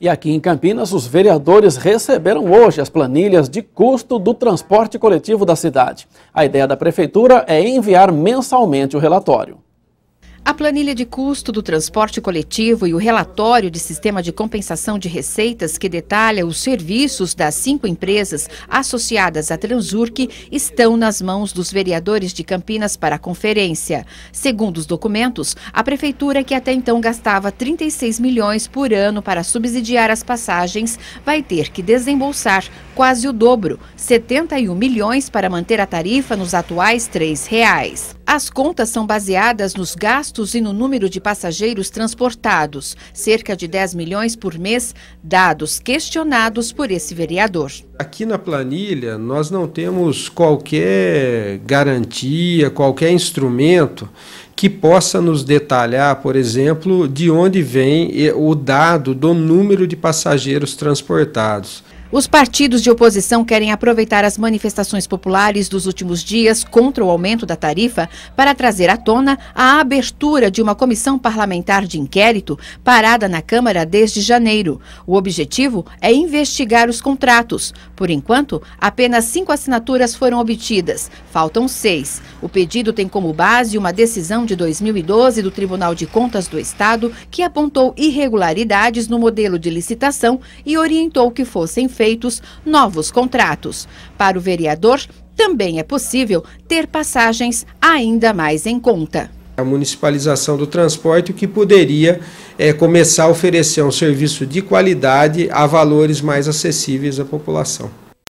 E aqui em Campinas, os vereadores receberam hoje as planilhas de custo do transporte coletivo da cidade. A ideia da prefeitura é enviar mensalmente o relatório. A planilha de custo do transporte coletivo e o relatório de sistema de compensação de receitas que detalha os serviços das cinco empresas associadas à Transurc estão nas mãos dos vereadores de Campinas para a conferência. Segundo os documentos, a prefeitura que até então gastava 36 milhões por ano para subsidiar as passagens vai ter que desembolsar quase o dobro, 71 milhões para manter a tarifa nos atuais R$ reais. As contas são baseadas nos gastos gastos e no número de passageiros transportados, cerca de 10 milhões por mês, dados questionados por esse vereador. Aqui na planilha, nós não temos qualquer garantia, qualquer instrumento que possa nos detalhar, por exemplo, de onde vem eh, o dado do número de passageiros transportados. Os partidos de oposição querem aproveitar as manifestações populares dos últimos dias contra o aumento da tarifa para trazer à tona a abertura de uma comissão parlamentar de inquérito parada na Câmara desde janeiro. O objetivo é investigar os contratos. Por enquanto, apenas cinco assinaturas foram obtidas, faltam seis. O pedido tem como base uma decisão de 2012 do Tribunal de Contas do Estado que apontou irregularidades no modelo de licitação e orientou que fossem feitos novos contratos. Para o vereador, também é possível ter passagens ainda mais em conta a municipalização do transporte, o que poderia é, começar a oferecer um serviço de qualidade a valores mais acessíveis à população.